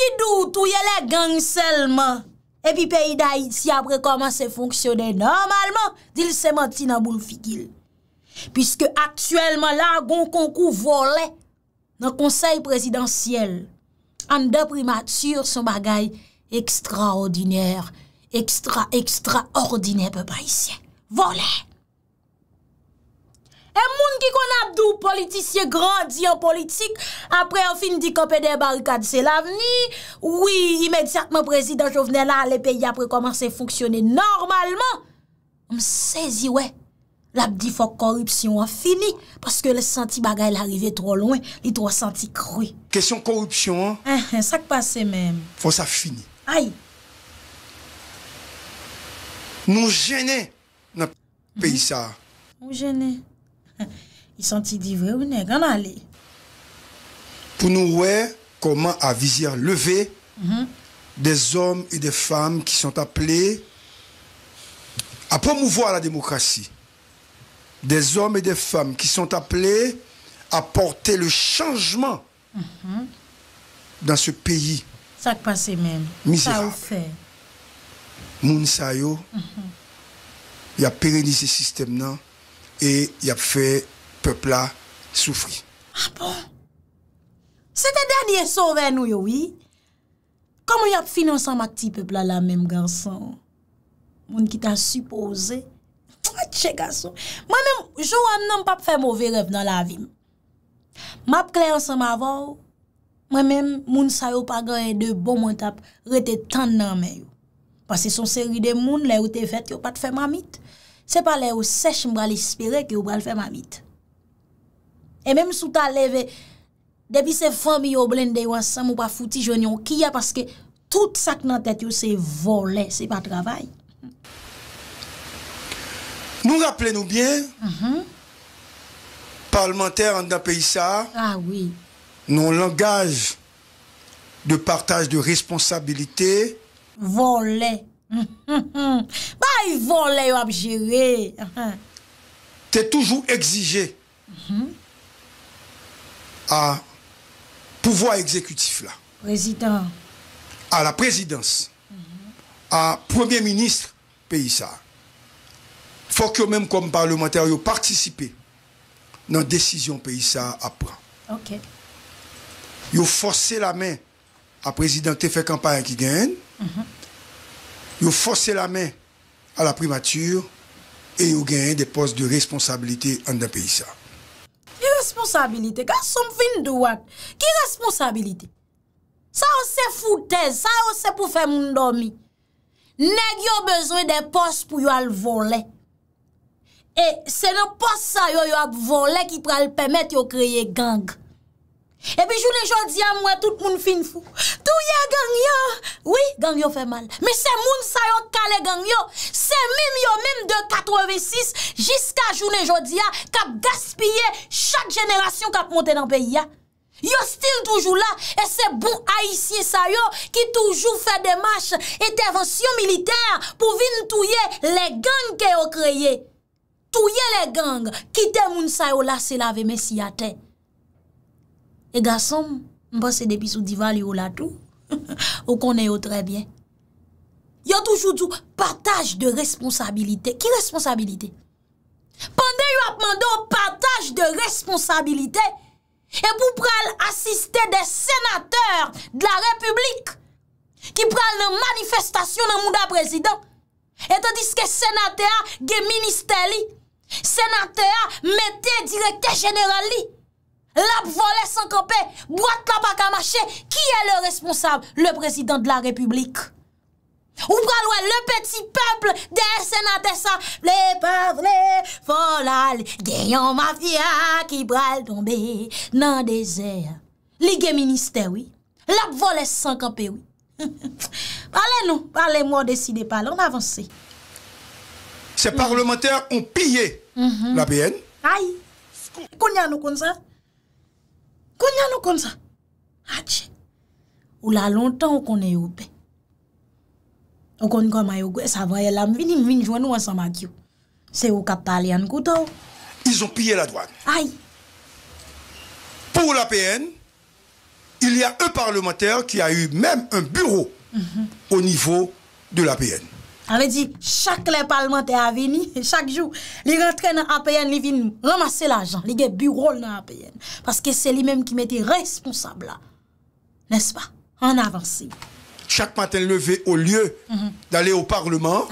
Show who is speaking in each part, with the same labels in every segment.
Speaker 1: ki dout ou ye le gen selman. Epi pey da it si apre koman se fonksyonen normalman dil se mati nan bou l fikil. Piske aksuelman la Gonkonkou vole nan konsey prezidentiyel an deprimat sur son bagay ekstraordiner ekstra, ekstraordiner pe pa isye. Vole! E moun ki kon abdou politisye grandi an politik, apre an fin di kope den barikad se la veni, oui, imediat mwen prezident jo vene la ale peyi apre komanse foksyone normalman, m sezi we, l'abdi fok korupsyon an fini, paske le senti bagay l'arive tro lwen, li tro senti kruy.
Speaker 2: Kesyon korupsyon an?
Speaker 1: Eh, eh, sak pase men.
Speaker 2: Fon sa fini. Ay! Nou jene, nan peyi sa.
Speaker 1: Nou mm-hmm. jene, Ils sont
Speaker 2: Pour nous comment à visière lever mm-hmm. des hommes et des femmes qui sont appelés à promouvoir la démocratie. Des hommes et des femmes qui sont appelés à porter le changement mm-hmm. dans ce pays.
Speaker 1: Ça qui passe même. Misérable. Ça fait.
Speaker 2: Moun il mm-hmm. a pérennisé ce système là E y ap fe pepla soufri.
Speaker 1: A ah bon? Sete danyen sou ven nou yo wi? Koman y ap finansa mak ti pepla la menm, gansan? Moun ki ta suppose? A tche, gansan. Mwen men, jou an nan pa fe mouve rev nan la vim. Map klayan sa ma vor, mwen men, moun sa yo pa ganyen de bon mwen tap rete tan nan men yo. Pase son seri de moun, le ou te fet, yo pat fe mamit. se pale ou sech m bral espere ki ou bral fe mamit. E menm sou ta leve, debi se fami yo blende yo ansan mou pa fouti jonyon ki ya, paske tout sak nan tet yo se vole, se pa travay.
Speaker 2: Mou rappele nou bien, mhm. parlementer an da peyisa, ah nou langaj de partaj de responsabilite,
Speaker 1: vole, Bah, ils volent, ils gérer
Speaker 2: Tu es toujours exigé mhm. à pouvoir exécutif là. Président. À la présidence. Mhm. À premier ministre pays ça. Faut que même comme parlementaire, vous participez dans la décision pays à prendre. Ok. Vous forcez la main à président qui fait campagne qui gagne. Mhm. yo fose la men a la primatur e yo genye de pos de responsabilite an de peyisa.
Speaker 1: De responsabilite, ka som fin dou an, ki responsabilite? Sa yo se foute, sa yo se pou fe moun domi. Neg yo bezwe de pos pou yo al volen. E se nan pos sa yo yo ak volen ki pral pemet yo kreye gang. Epi jounen jodia mwen tout moun fin fou. Touye gangyo. Oui, gangyo fe mal. Me se moun sayo kale gangyo. Se mim yo mim de 86 jiska jounen jodia kap gaspye chak jenerasyon kap monte nan peyi ya. Yo stil toujou la e se bon haisyen sayo ki toujou fe demache etevansyon militer pou vin touye le gang ke yo kreye. Touye le gang ki te moun sayo la se lave mesi ya ten. E gasom, mpase depi sou divan li ou la tou, ou konen yo trebyen. Yo tou chou chou, pataj de responsabilite. Ki responsabilite? Pande yo apmando pataj de responsabilite, e pou pral asiste de senateur de la republik, ki pral nan manifestasyon nan mouda prezident, eto diske senatea gen minister li, senatea mette direkte general li, Lap vole san kampe, boate la baka mache, ki e le responsable, le prezident de la republik. Ou pralwe le peti peple de Senatessa, le pevle folal, genyon mafya ki pral tombe, nan dezer. Lige minister, oui. Lap vole san kampe, oui. Parle nou, parle mou, desi de parle, on avanse.
Speaker 2: Se parlementer on pye mm-hmm. la BN.
Speaker 1: Konya nou konza? Qu'on y a sa. Atche. Ou la longtemps ou est au pe. Ou konen kon mayo ça va vaye la mvini mvini jwen nou ansan mak yo. C'est ou kap pale kouta ou.
Speaker 2: Ils ont pillé la douane. Aïe. Pour la PN, il y a un parlementaire qui a eu même un bureau mm -hmm. au niveau de la PN.
Speaker 1: An me di, chak le palman te aveni, chak jou, li rentre nan APN, li vin ramase l'ajan, li gen bureau nan APN. Paske se li menm ki mette responsable la. Nes pa? An avanse.
Speaker 2: Chak matin leve o liyo, mhm. d'ale o parlement,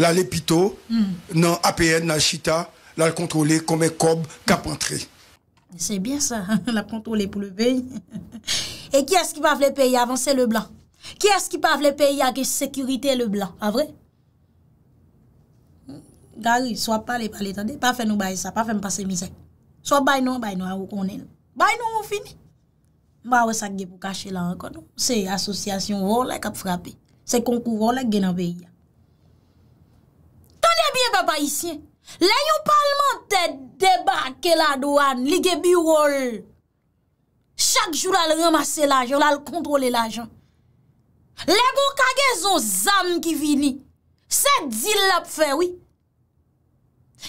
Speaker 2: la le pito nan APN, nan Chita, la l kontrole kome kob kap antre.
Speaker 1: Se bien sa, la kontrole pou leve. E kye as ki pa vle peye avanse le blan? Ki eski pa vle peyi ake sekurite le blan, a vre? Gari, swap pale pale tante, pa fe nou baye sa, pa fe mpase mizek. Swap bay nou, bay nou, a ou konen. Bay nou, ou fini. Mba we sak ge pou kache la an kono. Se asosyasyon vore lak ap frape. Se konkou vore lak genan peyi a. Tane biye pa bayisyen. Le yon palman te debake la doan, li ge birol. Chak joul al ramase la joun, al kontrole la joun. Le bon kage zon zanm ki vini. Se dil lop fe wii.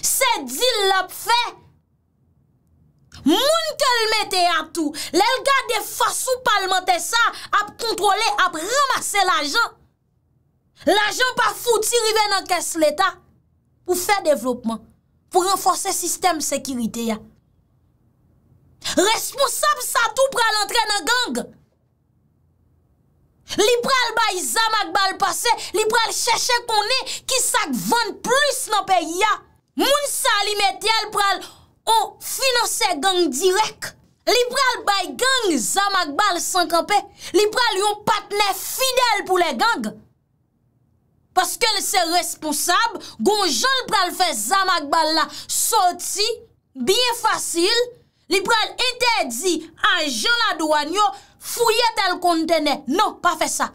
Speaker 1: Se dil lop fe. Moun ke l mette ya tout. Le lga defasou palmente sa ap kontrole ap ramase la jan. La jan pa fouti rive nan kes leta. Ou fe devlopman. Po renfose sistem sekirite ya. Responsable sa tout pre l entre nan gangre. Li pral bay Zama Gbal pase, li pral chèche konè ki sak vèn plus nan pe ya. Moun sa li metèl pral o finanse gang direk. Li pral bay gang Zama Gbal sankanpe, li pral yon patne fidèl pou le gang. Paske lè se responsab, gon joun pral fè Zama Gbal la soti, biye fasil, li pral entèdzi an joun adouanyo Fouye tel kontene, nou pa fe sa.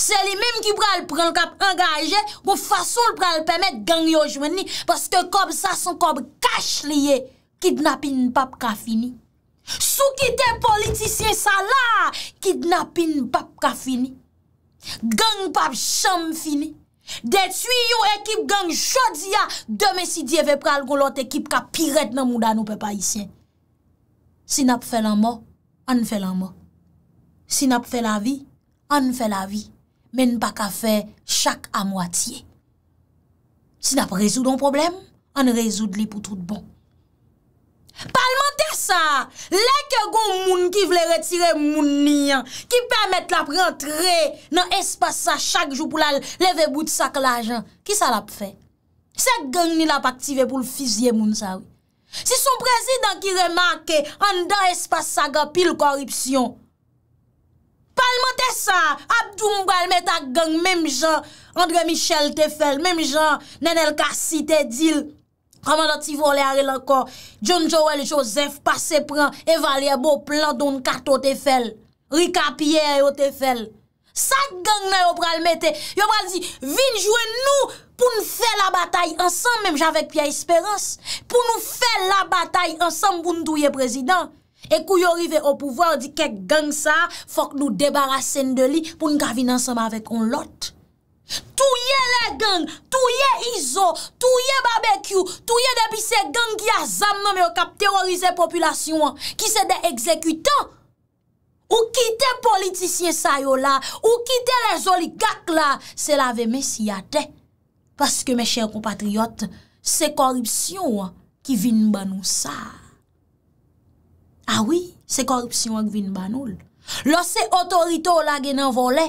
Speaker 1: Se li mèm ki pral pral kap engaje, pou fason pral pèmet gang yojwen ni, paske kob sa son kob kache liye, kidnapin pap ka fini. Sou ki te politisyen sa la, kidnapin pap ka fini. Gang pap chan fini. De tuy yo ekip gang chodiya, deme si diye ve pral goun lot ekip ka piret nan mouda nou pe pa isyen. Si nap fe lan mò, An fè la mò. Si nap fè la vi, an fè la vi. Men pa ka fè chak a mwatiye. Si nap rezoud an problem, an rezoud li pou tout bon. Pal mante sa, leke goun moun ki vle retire moun niyan, ki pèmèt la prentre nan espasa chak jou pou la leve bout sak la jan, ki sa lap fè? Se gen ni lap aktive pou l'fizye moun sa wè? Si son prezident ki remake, an dan espase saga pil koripsyon. Palman te sa, abdoum pralmet ak gang, mem jan André Michel te fel, mem jan Nenel Kassi te dil. Kamanda ti volè ari lakon, John Joel Joseph pase pran, evalè bo plan don karto te fel, Rika Pierre yo te fel. Sak gang nan yo pralmet te. Yo praldi, vin jwen nou, pou nou fè la batay ansan, mèm javek pya esperans, pou nou fè la batay ansan, pou nou touye prezident, e kou yo rive o pouvoir di kek gang sa, fok nou debara sen de li, pou nou gavine ansan mèm avèk on lot. Touye le gang, touye Izo, touye Babekyou, touye debi se gang ki a zan nan mè yo kap terorize populasyon, ki se de ekzekutan, ou kite politisyen sayo la, ou kite le zoli kak la, se la ve mesi ya tek. Paske mè chèr kompatriot, se korupsyon ki vin banon sa. A ah wè, se korupsyon ak vin banon. Lò se otorito ou la gen an volè,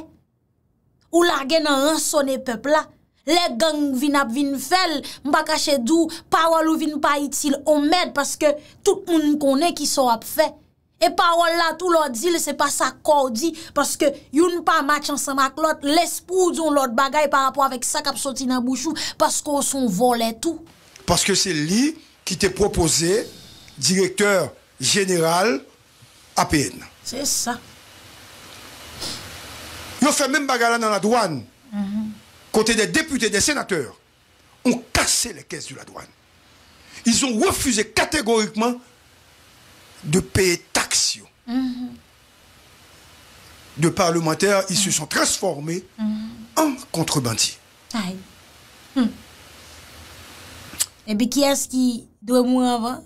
Speaker 1: ou la gen an ransonè pepla, lè gang vin ap vin fèl, mbakache dù, pa wò lou vin pa itil, on mèd paske tout moun konè ki so ap fè. Et là tout tout leur dit, c'est pas ça qu'on parce que que yon pas match ensemble avec l'autre, les d'un l'autre bagaille par rapport avec sa dans sorti dans bouchou, parce qu'on son tout.
Speaker 2: Parce que c'est lui qui t'a proposé directeur général APN. C'est ça. Yo fait même même dans dans la douane, mm-hmm. Côté des députés, des sénateurs, ont cassé les caisses de la douane. Ils ont refusé catégoriquement De peye taksyon. De parlementer, i se son transforme an kontrebanti. Ay.
Speaker 1: Ebe, ki as ki dwe moun avan?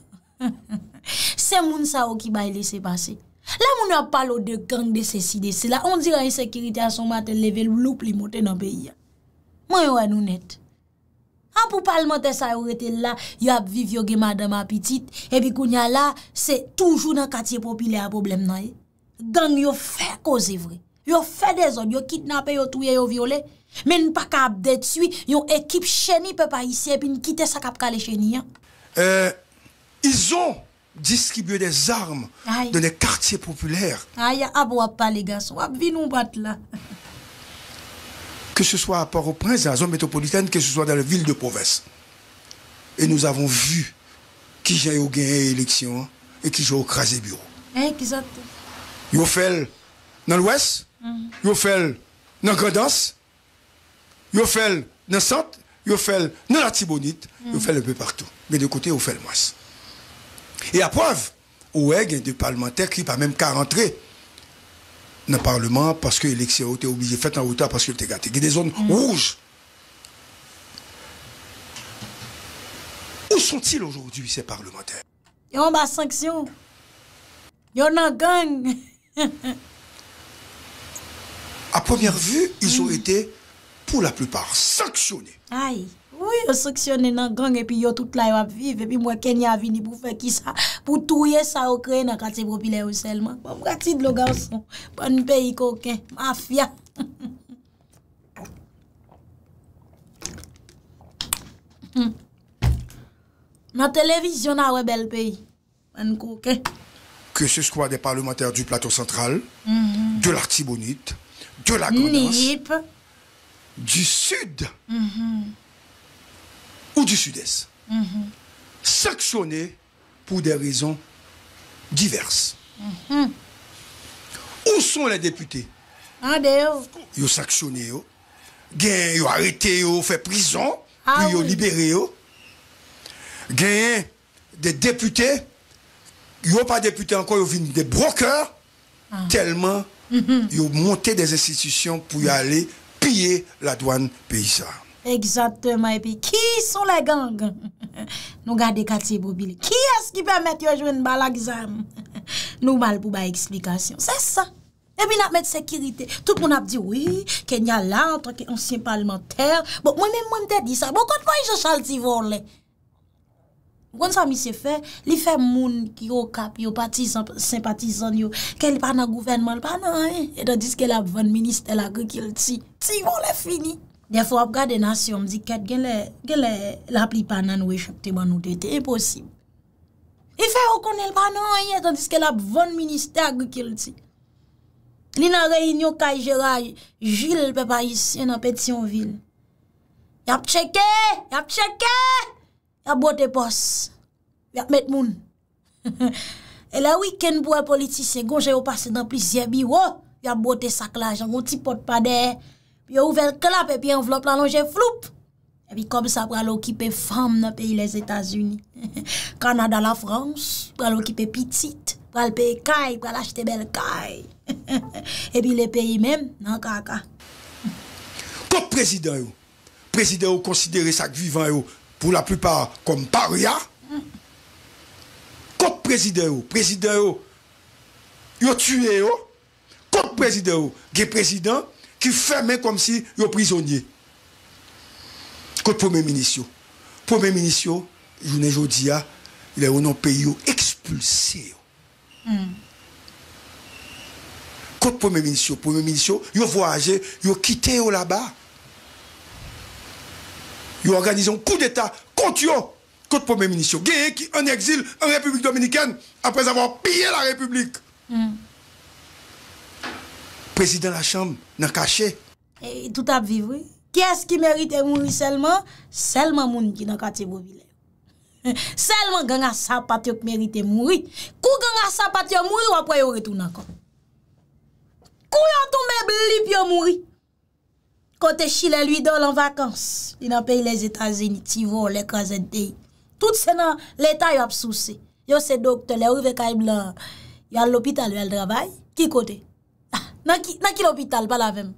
Speaker 1: Se moun sa ou ki bay lese basi. La moun apal ou de gang de se si de se la, on diran yon sekiriti a son maten level ou loup li moten an beya. Mwen wanoun ete. An pou palman te sa yo rete la, yo ap viv yo ge madame apetit. Ebi kounya la, se toujou nan katiye popile a problem nan e. Gan yo fe koze vre. Yo fe de zon, yo kitnape yo touye yo viole. Men pa ka ap detui, yo ekip chenye pe pa isye, pin kite sa ka eh, ap kale chenye.
Speaker 2: Izon, diskibye de zarm, de ne katiye popile.
Speaker 1: Aya, ap wap pale gas, wap vin ou bat la.
Speaker 2: que ce soit à Port-au-Prince, dans la zone métropolitaine, que ce soit dans la ville de province. Et nous avons vu qui j'ai gagné l'élection hein, et qui j'ai écrasé bureau.
Speaker 1: Exact. Hein,
Speaker 2: ils ont fait dans l'ouest, ils mm. ont fait dans Grandance, ils ont fait dans le centre, ils ont fait dans la Tibonite, ils mm. ont fait un peu partout. Mais de côté, ils ont fait le moins. Et à preuve, il y a des parlementaires qui pas même qu'à rentrer dans le Parlement parce que l'élection était obligée de en retard parce qu'il était gâtée. Il y a des zones mm. rouges. Où sont-ils aujourd'hui, ces parlementaires
Speaker 1: Ils ont ma sanction. Ils ont un gang.
Speaker 2: à première vue, ils ont mm. été, pour la plupart, sanctionnés.
Speaker 1: Aïe. Mwen yon saksyonnen nan gang epi yon tout la yon ap vive epi mwen Kenya avini pou fè ki sa pou touye sa okre nan kate propilè ou selman. Mwen bon, mwen kati dlo ganson. Mwen bon peyi kokè. Mafia. Mwen televizyon an wè bel peyi. Mwen bon kokè.
Speaker 2: Ke se skwa de parlementèr du plateau central,
Speaker 1: mhm. de
Speaker 2: l'artibonite, de la gandans, du sud.
Speaker 1: Mwen mhm. mwen.
Speaker 2: ou du sud-est, sanctionné sanctionnés pour des raisons diverses. Où sont les députés Ils ah, sont ben, oh. sanctionnés, ils ont arrêté, ils ont fait prison, ah, puis ils ont libéré. Ils des députés, ils n'ont pas députés encore, ils ont des brokers, ah. tellement ils mhm. ont monté des institutions pour y mhm. aller piller la douane paysanne.
Speaker 1: E pè ki sou le gang? Nou gade kati e bobile. Ki eski pèmète yo jwen bala gizan? Nou mal pou ba eksplikasyon. Se sa. E pè nap mète sekirite. Tout moun ap di wè. Ke nyalant, ke ansyen parlmenter. Mwen mè mwen mète di sa. Mwen kon mwen josal ti vorle. Mwen sa mi se fè. Li fè moun ki yo kap, yo patizan, simpatizan yo. Ke l pan nan gouvenman, pan nan e. E do diske la vèm minister la go ki yo ti. Ti vorle fini. De fwo ap gade nasyon, mziket gen le ap li pan nan we chokte ban nou te, te imposib. E fe okon el pan nan yon, tandis ke la ap von minister agri kilti. Li nan reynyo kajera, jil pe Paris, yon ap etion vil. Yap cheke, yap cheke, yap bote pos, yap met moun. E la wiken pou e politisyen, gon jay ou pase dan plizye bi, wou, yap bote saklaj, angon ti pot pa dey. Yo ouvel klap epi envelop la lonje floup. Epi kom sa pral ou kipe fam nan peyi les Etats-Unis. Kanada non, la Frans, pral ou kipe pitit. Pral pey kay, pral achte bel kay. Epi le peyi men, nan kaka.
Speaker 2: Kok prezident yo? Prezident yo konsidere sak vivan yo pou la pripa kom paria? Kok prezident yo? Prezident yo? Yo tune yo? Kok prezident yo? Ge prezident yo? qui comme si ils prisonnier. Côté Premier ministre. Premier ministre, journée aujourd'hui, il est au nom pays expulsé. Mm. Premier ministre, Premier ministre, ils ont voyagé, ils ont quitté là-bas. Ils ont un coup d'État contre eux Premier ministre. qui en exil en République dominicaine après avoir pillé la République. Hmm. Prezident la chanm nan kache.
Speaker 1: E, tout ap vivre. Kè es ki merite mouri selman? Selman moun ki nan kate bovile. Selman gen a sapat yo k merite mouri. Kou gen a sapat yo mouri, wap wè yo retounan kon. Kou yon tou mè blip yo mouri. Kote chile lwidol an vakans. Li nan pey les Etats-Unis, Tivou, le KZD. Tout senan, l'Etat yon ap souse. Yon se dokte le ou ve kaib la, yon l'opital ou el drabay. Ki kote? Nan ki l'opital, pa lavem.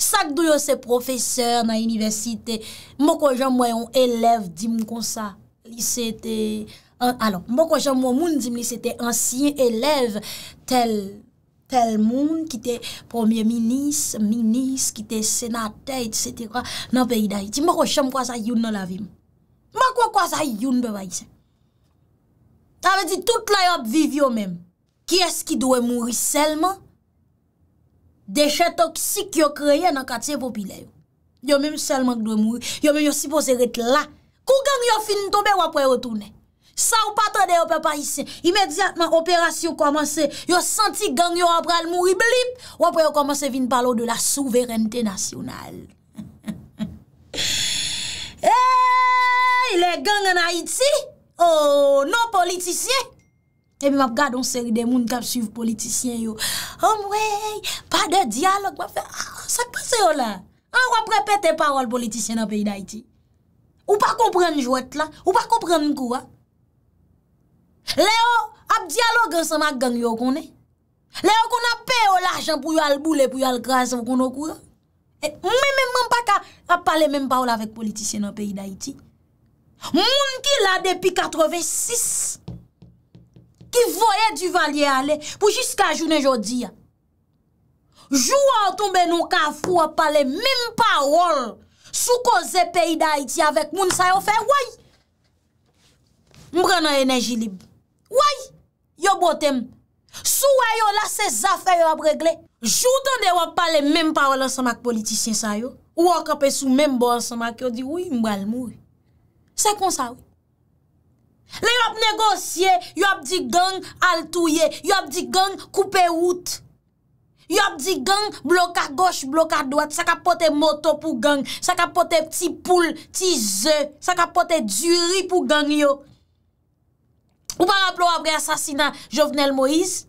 Speaker 1: Sak do yo se profeseur nan universite, moko jan mwen yon eleve, dim kon sa, li se te, alo, moko jan mwen moun, dim li se te ansyen eleve, tel, tel moun, ki te premier minis, minis, ki te senate, etc. nan peyday. Ti moko jan mwen kwa sa yon nan lavem. Moko kwa sa yon bewa yise. Ta ve di, tout la yo ap viv yo men. Ki es ki doye mounri selman, Dèche toksik yo kreye nan katye popile yo. Yo mèm selman kdo mwou, yo mèm yo sipose ret la. Kou gang yo fin tobe, wapwe yo toune. Sa ou patre de yo pepa isen, imediatman operasyon kwa manse, yo senti gang yo apre al mwou, i blip, wapwe yo kwa manse vin palo de la souverente nasyonal. Eyy, le gang en Haiti, o, oh, non politisye, E mi map gade an seri de moun kap suiv politisyen yo. Amwe, pa de diyalog, ma fe, a, sa kase yo la. Ah, an wap repete parol politisyen an peyi da iti. Ou pa kompren njwet la, ou pa kompren nkou la. Leo, ap diyalog an sa ma gang yo konen. Leo kon ap peyo la ajan pou yo alboule, pou yo alkras, pou kono kou la. E mwen mwen pa ka, ap pale menm parol avèk politisyen an peyi da iti. Moun ki la depi katreve siss. ki voye di valye ale pou jiska jounen jodi ya. Jou a otombe nou ka fwo a pale menm pawol sou ko ze peyi da iti avek moun sa yo fe, woy! Mbre nan enerji lib, woy! Yo botem, sou woy yo la se zafer yo ap regle. Jou tonde wap pale menm pawol an sa mak politisyen sa yo, ou wak apesou menm bo an sa mak yo di, woy mbal mou. Se kon sa woy. Le yo ap negosye, yo ap di gang altouye, yo ap di gang koupe wout. Yo ap di gang bloka goch, bloka dwat, sa ka pote moto pou gang, sa ka pote pti poul, pti zè, sa ka pote djuri pou gang yo. Ou pa rap lo ap ge asasina Jovenel Moïse.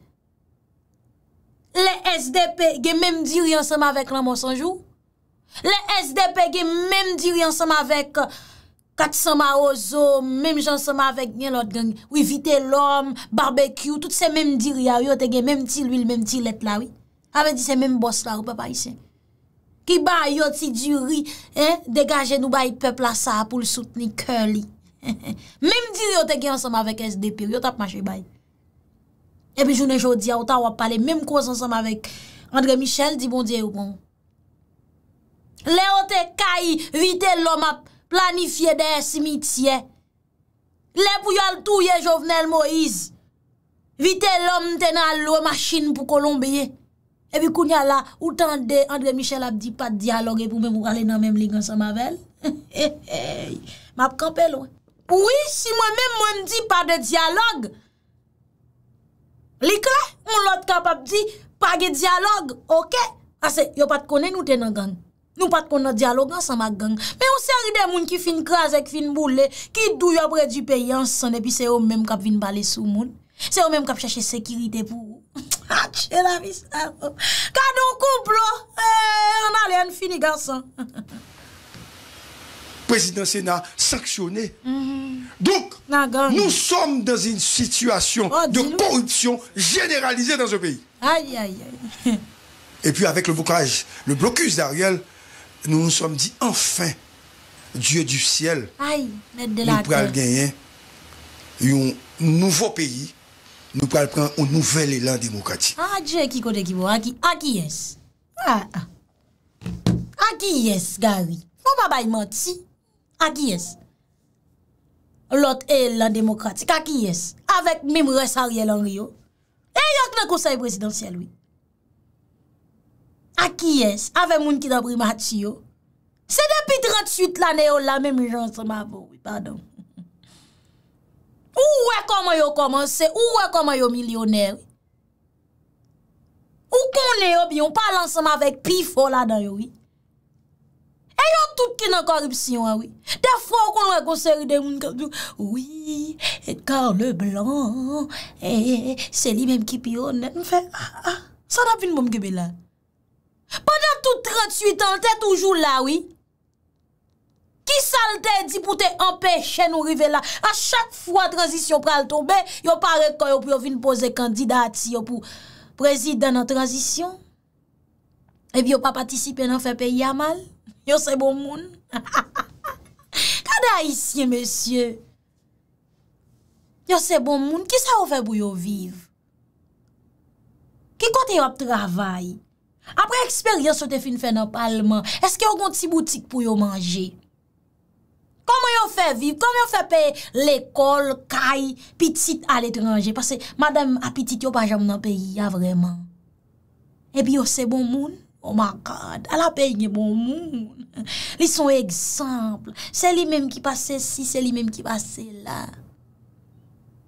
Speaker 1: Le SDP ge mem diwi ansama vek la monsanjou. Le SDP ge mem diwi ansama vek... Kat soma ozo, mem jan soma avek nyen lot gen, wivite lom, barbekü, tout se mem diri a, yo te gen, mem ti lwil, mem ti let la, oui. Awe di se mem bos la, oupe pa isen. Ki bay yo ti diri, eh, degaje nou bay pepla sa, apoul soutenik ke li. Mem diri yo te gen ansoma avek SDP, yo tap mache bay. Ebi jounen jodi, a ou ta wap pale, mem kouz ansoma avek André Michel, di bon diye ou bon. Le yo te kayi, wite lom ap, planifiye de esimitye, le pou yal touye jovenel Moïse, vite lom tena lo machin pou kolombeye, e bi kounya la, ou tan de Andre Michel ap di pa diyalogue pou mè mou gale nan mèm ligan sa mabel. M ap kapel wè. Ouwi, si mèm mèm mèm di pa de diyalogue, lik la, moun lot kap ap di pa de diyalogue, ok, ase, yo pat kone nou tena gang. Nou pat kon nan diyalogue ansan ma gang. Men ou seri demoun ki fin kraze, ki fin boule, ki dou yo apre di peyi ansan, epi se yo menm kap vin balesou moun. Se yo menm kap chache sekirite pou. Ache la misa. Kado kouplo, oh. an eh, ale an fini gansan.
Speaker 2: Prezident Sena saksyoné. Mm-hmm. Douk, nou som dan zin situasyon oh, de korupsyon generalize dan zon peyi. Epi avèk le vokaj, le blokus d'Ariel, Nou yon som di, anfen, Diyo di fsyel, Nou pral genyen, Yon nouvo peyi, Nou pral pran yon nouvel elan demokrati.
Speaker 1: Ah, ah, ah, a, dye, ekiko dekibo, akiyes. A, a. Akiyes, gari. Mou mabay mati, akiyes. Lot elan demokrati, kakiyes. Avek mime resarye lan riyo. E, yon kne kousay presidansiyel wii. Aki yes, ave moun ki dabri mati yo. Se depi 38 lane yo la, mèm jansèm avou, pardon. Ou wekoman yo komanse, ou wekoman yo milyoner. Ou konen yo biyon, palansèm avèk pifo la dan yo. E yo tout ki nan koripsyon, defo konwekonsèri de moun, ki anjou, oui, et kar le blan, e, eh, eh, eh, seli mèm ki piyon, mwen fè, ah, ah, sa napin moun gebelan. Pendan tout 38 an, te toujou la, oui? Ki sa lte di pou te empèche nou rive la? A chak fwa transisyon pral toube, yo parek kon yo pou yo vin pose kandidati yo pou prezident nan transisyon? E bi yo pa patisipe nan fe peyi amal? Yo se bon moun? Ka da isye, mesye? Yo se bon moun? Ki sa yo fe bou yo viv? Ki kote yo ap travayi? apre eksperyens yo te fin fè nan palman eske yo gont si boutik pou yo manje koman yo fè viv koman yo fè pe l'ekol kaj, pitit al etranje pase madame apitit yo pa jam nan pe ya vreman epi yo se bon moun al apè yon bon moun li son eksemple se li menm ki pase si, se li menm ki pase la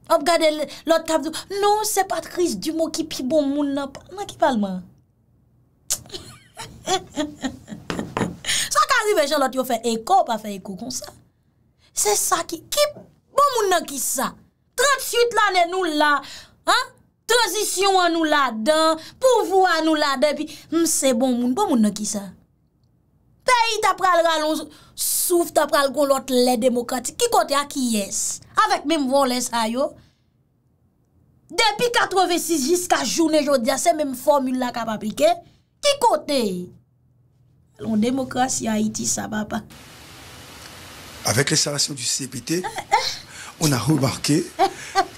Speaker 1: ap gade lot kap do non se patris du mou ki pi bon moun nan palman Sa ka rive jen lot yo fe eko pa fe eko kon sa Se sa ki, ki bon moun nan ki sa 38 lanen nou la Transisyon an nou la den Pouvou an nou la den Mse hmm, bon moun, bon moun nan ki sa Peyi ta pral ralons Souf ta pral kon lot le demokrati Ki kote a ki yes Awek mèm von lè sa yo Depi 86 jiska jounè jodia Se mèm formule la kap aplike Ki kote yi? Alon demokrasi a iti sa bapa.
Speaker 2: Awek lese rasyon du CPT, eh, eh. on a remarke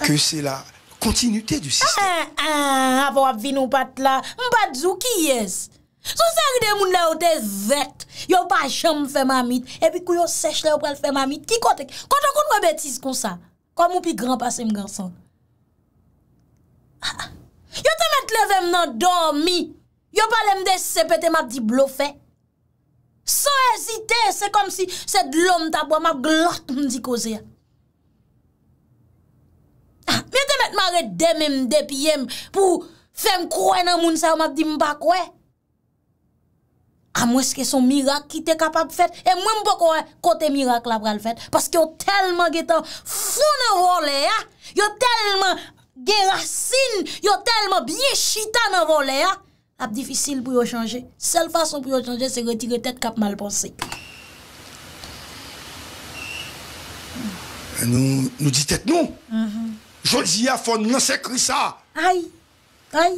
Speaker 2: ke se la kontinute du sistem.
Speaker 1: Ha, eh, ha, ha, ha, avwa vin ou pat la, ou pat zou ki yes. Sou seri de moun la ou de vert. Yo pa chan m fe mamit, epi kou yo sech la ou pral fe mamit. Ki kote? Kwa ton koun wè betis kon sa? Kwa moun pi gran pase m gansan? Ah, ah. Yo te met leve m nan dormi. Yo pale mde sepete ma di blofe. So ezite, se kom si set lom tabwa ma glot mdi koze ya. Ah, Mi te met ma redeme mde piye mpou fem kwen nan moun sa yo ma di mbakwe. A mweske son mirak ki te kapab fet, e mwen mpo kwa kote mirak la pral fet. Paske yo telman getan foun avole ya, yo telman gerasin, yo telman bie chitan avole ya. difficile pour y'a yo changer. seule façon pour yo changer c'est retirer tête tête mal a nous, pensé
Speaker 2: nous tet nou.
Speaker 1: nous
Speaker 2: ya fon ça. se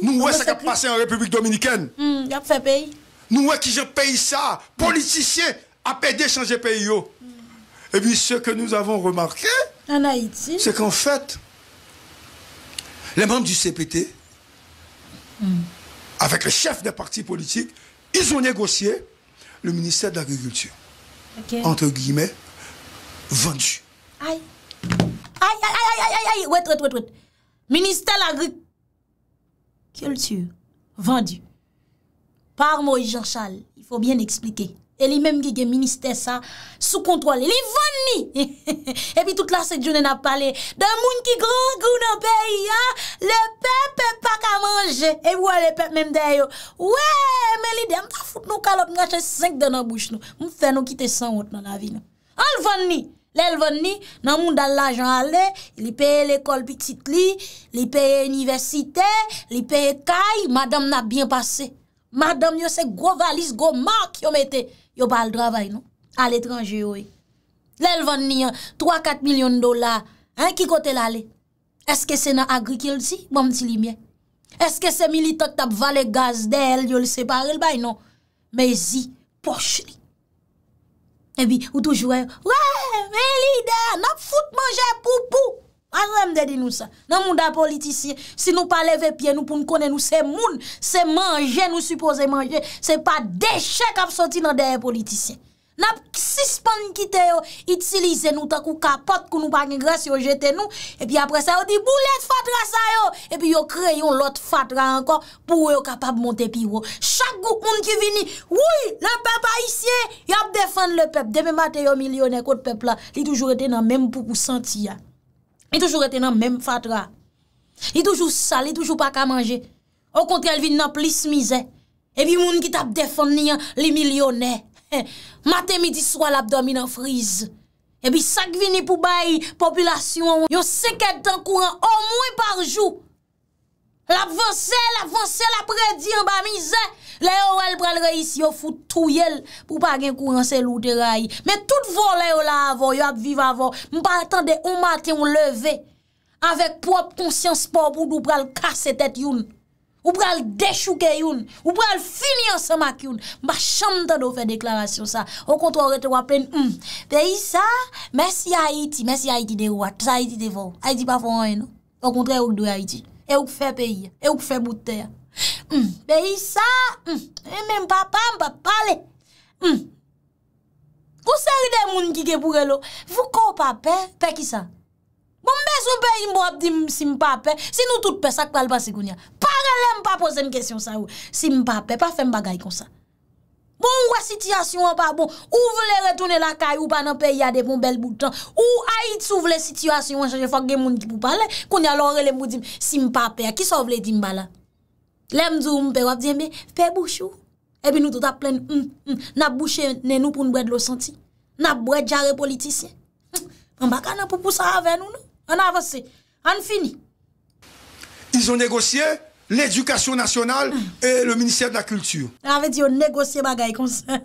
Speaker 2: nous Nous mhm. Ay, ça ce wè Nous, kap pase an Republik Dominikèn. Yap fe Nous, pays. qui je ça. ça. Politiciens, ap de changer pays hmm. Et puis ce que nous avons remarqué,
Speaker 1: en Haïti, c'est qu'en
Speaker 2: fait, les membres du CPT, hmm avec le chef des partis politiques, ils ont négocié le ministère de l'Agriculture. Entre guillemets, vendu.
Speaker 1: Aïe. Aïe, aïe, aïe, aïe, aïe. Wait, wait, wait, Ministère de l'Agriculture, vendu. Par Moïse Jean-Charles, il faut bien expliquer. E li mèm gè gè ministè sa, sou kontwale. Li vòn ni! E pi tout la se djounè ah, na pale, dè moun ki grangou nan peyi ya, le pepe pa ka manje. E wè le pepe mèm dè yo, wè, mè li dè, mè foute nou kalop, mè achè sènk dè nan bouch nou. Mè fè nou kite san wot nan la vi nou. Al vòn ni! Le lè vòn ni, nan moun dal la jan ale, li peye l'ekol pitit li, li peye universite, li peye kay, madame nan bien pase. Madame yo se gò valise, gò mak yon mette. Yo pa al travay nou, al etranje yo e. Lèl van ni an, 3-4 milyon dola, an ki kote lalè? Eske se nan agrikil si, bom ti li mè? Eske se mili tot tap vale gaz del, yo li separe l bay nou? Mè zi, poche li. Ebi, ou toujouè, wè, me li der, nap foute manje pou pou. An remde di nou sa. Nan moun da politisye, si nou pa leve piye nou pou nou kone nou, se moun, se manje nou, se pa deche kap soti nan dehe politisye. Nap sispan ki te yo, itilize nou takou kapot, kou nou pa ngegras yo jete nou, e pi apre sa yo di boulet fatra sa yo, e pi yo kreyon lot fatra ankon, pou yo kapab monte pi yo. Chak goup moun ki vini, woui, nan pe pa isye, yap defan le pep, deme mate yo milyone kote pep la, li toujou rete nan mem pou kousanti ya. E toujou reten nan menm fatra. E toujou sal, e toujou pa ka manje. Ou kontrel vin nan plis mize. Ebi moun ki tap defon niyan li milyonè. Mate midi swal abdomi nan frize. Ebi sak vinipou bayi populasyon. Yon seket tan kouran o mwen parjou. La ap vense, la ap vense, la ap redi an ba mize. Le yo el pral reisi yo foute touyel pou pa gen kourense loutera yi. Men tout volen yo la avon, yo ap vive avon. Mwen pa atende ou maten ou leve. Avek prop konsyans pop ou do pral kase tet yon. Ou pral deshuke yon. Ou pral fini an semak yon. Mwen pa chanm tan do fe deklarasyon sa. Ou kontra ou rete wapen un. Hmm, pe yi sa, mersi Haiti, mersi Haiti de ou at. Haiti de vol. Haiti pa fon en nou. Ou kontra ou do Haiti nou. E wou fè peyi, e wou fè boutea. Hmm, peyi sa, mwen hmm, e pa pa, mwen pa pale. Hmm. Ou seri de moun ki kepurelo, vou ko pa pe, pe ki sa. Mwen bon, beso peyi mwen ap di si mwen pa pe, si nou tout pe, sa kwal pa si koun ya. Pa gale mwen pa pose mwen kesyon sa ou. Si mwen pa pe, pa fè mwen bagay kon sa. Bon wè sityasyon wè pa bon Ou wè lè retounè la kaye ou pa nan pe yade pou bel boutan Ou a it sou wè lè sityasyon wè chanjen fòk gen moun di pou pale Konya lò wè lè mou dim Sim pa pe a, ki sou wè lè dim ba la Lè mdou mpe wè wè diye mbe Pe bouchou E bi nou tout ap plen Nap bouché nenou pou nou bwèd lo senti Nap bwèd jarè politisyen Mbakana pou pousa avè nou nou An avansè, an fini
Speaker 2: Ils ont négocié l'Edukasyon Nasyonal e le Ministèr de la Kulture.
Speaker 1: Avè diyo negosye bagay konsen.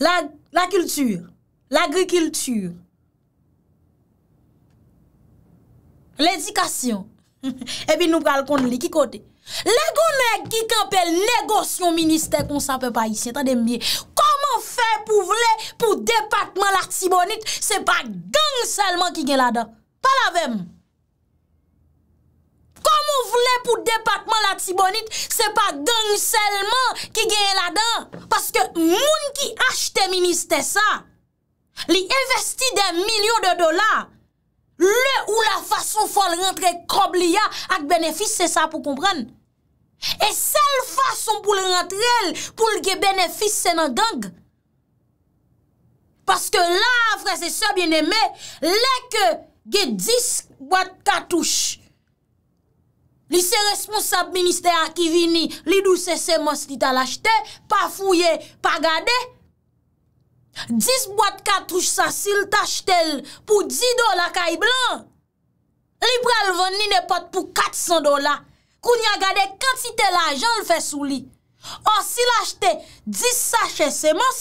Speaker 1: La kulture, l'agrikulture, l'edikasyon, e bi nou pral kon li ki kote. Le gounèk ki kempèl negosyon Ministèr konsen pe pa yisye, ta demye, koman fè pou vle pou depatman l'artibonite, se pa ganselman ki gen la da. Pa la vèm. Kom ou vle pou depatman la tibonit, se pa gang selman ki genye la dan. Paske moun ki achte ministe sa, li investi den milyon de dola, le ou la fason fol rentre krob liya ak benefis se sa pou kompran. E sel fason pou l rentrel pou l genye benefis se nan gang. Paske la, vre se se bieneme, le ke genye disk wat katouche, Li se responsab minister akivini, li dou se semos li ta lachete, pa fouye, pa gade. 10 boat katouche sa, si l tachete l pou 10 do la kay blan. Li pral ven ni ne pot pou 400 do la, koun ya gade kantite l ajan l fe sou li. Or si l achete 10 sachet semos,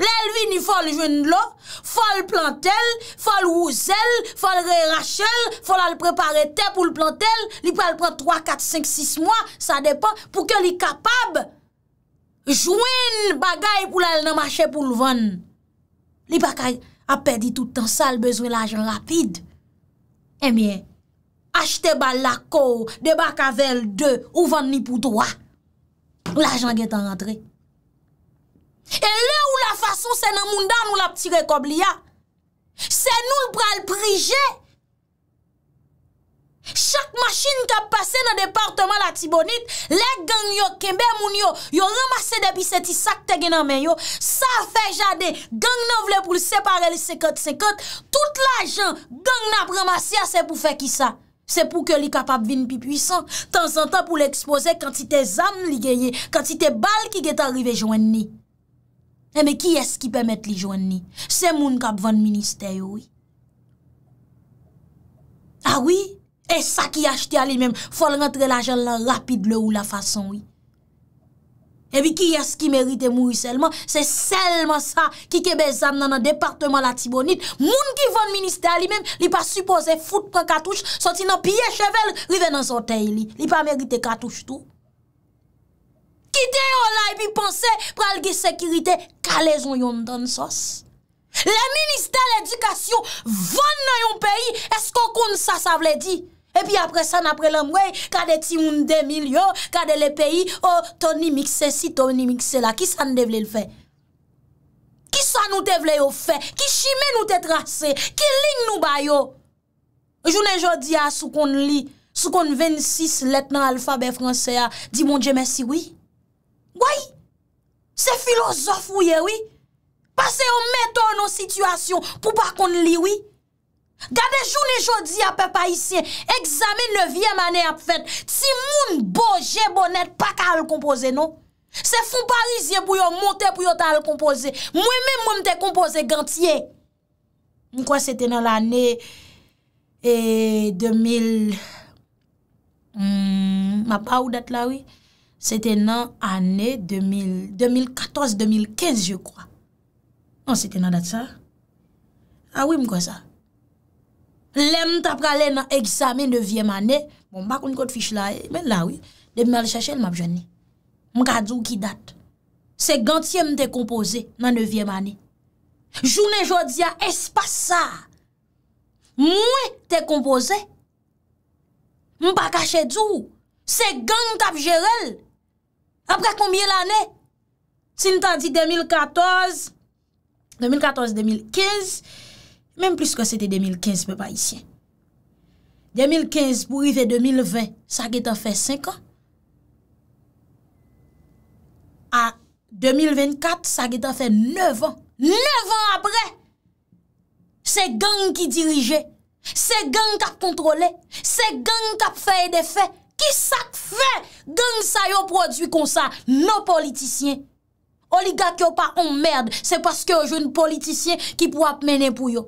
Speaker 1: l elvi ni fol jwen lo, Fòl plantel, fòl wouzel, fòl rey rachel, fòl al prepare te pou l plantel, li pou al pran 3, 4, 5, 6 mwa, sa depan pou ke li kapab jouen bagay pou l al nanmache pou l van. Li bakay ap pedi toutan sa l bezwen l ajan rapide. Emyen, achte bal lako de baka vel 2 ou van ni pou 3, l ajan getan rentre. E le ou la fason se nan moun dan ou la ptire kob li ya. Se nou l pral prije. Chak machin kap pase nan departman la tibonit, le gang yo kembe moun yo, yo ramase depi se ti sakte gen nan men yo, sa fe jade, gang nan vle pou l separe li sekot sekot, tout la jan gang nan pramase ya se pou fe ki sa. Se pou ke li kapap vin pi pwisan, tan san tan pou l ekspose kantite zan li geye, kantite bal ki get arrive joen ni. E eh, mi ki es ki pemet li jwen ni? Se moun kap van minister yoy. A wii, e sa ki yachte a li menm, fol rentre la jen lan rapide le ou la fason yoy. E mi ki es ki merite mou yi selman, se selman sa ki kebe zan nan an departement la tibonit, moun ki van minister a li menm, li pa suppose foute pa katouche, soti nan piye chevel, rive nan zotey li. Li pa merite katouche tou. Kite yon la epi panse, pral ge sekirite, ka lezon yon dan sos? Le minister l'edikasyon, van nan yon peyi, esko kon sa sa vle di? Epi apre san apre l'emwe, kade ti moun demil yo, kade le peyi, oh, toni mikse si, toni mikse la, ki sa nou devle l'fe? Ki sa nou devle yo fe? Ki shime nou te trase? Ki ling nou bayo? Jounen jodi a sou kon li, sou kon 26 letnan alfabe franse ya, di moun jeme si wii? Woy, se filozof woye woy, eh pase yon meton yon situasyon pou pa kon li woy. Gade jouni jodi apè pa isye, egzamin le vie manè ap fèt, ti moun boje bonèt pa ka al kompoze non. Se fon parizye pou yon montè pou yon ta al kompoze, mwen mè moun te kompoze gantye. Mwen kwa se te eh, nan l anè e hmm, 2000, mwen pa ou det la woy, Sete nan ane 2014-2015, je kwa. Non, sete nan dat sa. Awi ah mkwa sa. Lem tap kalen nan egzame 9e manen. Bon, bako mkwa fich la, men la ouy. Demi mal chache l map jenni. Mkwa zou ki dat. Segantiye mte kompoze nan 9e manen. Jounen jodi ya espasa. Mwen te kompoze. Mpa kache zou. Segantiye mkap jerel. Apre koumye l anè? Sin tan di 2014, 2014-2015, menm plis ke sete 2015, mè pa yisyen. 2015 pou yve 2020, sa gè tan fè 5 an. A 2024, sa gè tan fè 9 an. 9 an apre! Se gang ki dirije, se gang kap kontrole, se gang kap fèye de fè, Ki sak fe gen sa yo prodwi kon sa, no politisyen. Oligak yo pa on merd, se paske yo joun politisyen ki pou ap menen pou yo.